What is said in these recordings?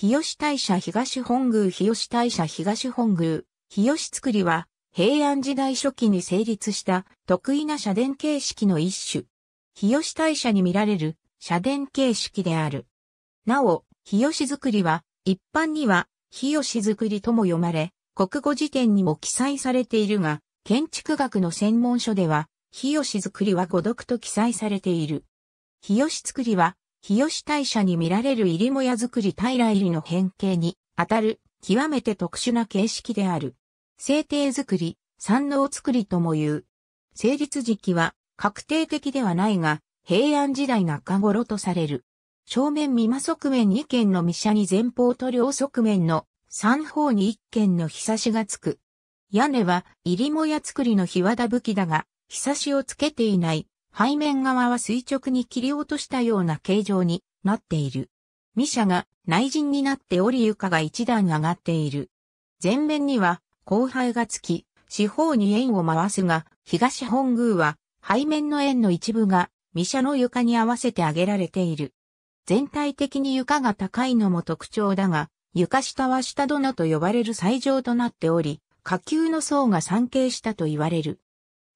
日吉大社東本宮日吉大社東本宮、日吉造りは、平安時代初期に成立した得意な社殿形式の一種。日吉大社に見られる社殿形式である。なお、日吉造りは、一般には、日吉造りとも読まれ、国語辞典にも記載されているが、建築学の専門書では、日吉造りは語読と記載されている。日吉造りは、日吉大社に見られる入りもや作り平入りの変形に当たる極めて特殊な形式である。制定作り、三能作りとも言う。成立時期は確定的ではないが、平安時代中頃とされる。正面三間側面2軒の三社に前方と両側面の三方に1軒の日差しがつく。屋根は入りもや作りの日和田武器だが、日差しをつけていない背面側は垂直に切り落としたような形状になっている。ミシャが内陣になっており床が一段上がっている。前面には後輩がつき、四方に円を回すが、東本宮は背面の円の一部がミシャの床に合わせて上げられている。全体的に床が高いのも特徴だが、床下は下殿と呼ばれる最上となっており、下級の層が参詣したと言われる。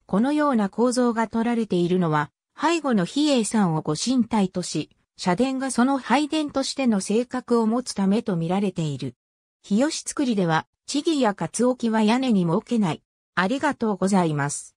このような構造が取られているのは、背後の比叡山をご神体とし、社殿がその拝殿としての性格を持つためと見られている。日吉造りでは、地義やツ置キは屋根に設けない。ありがとうございます。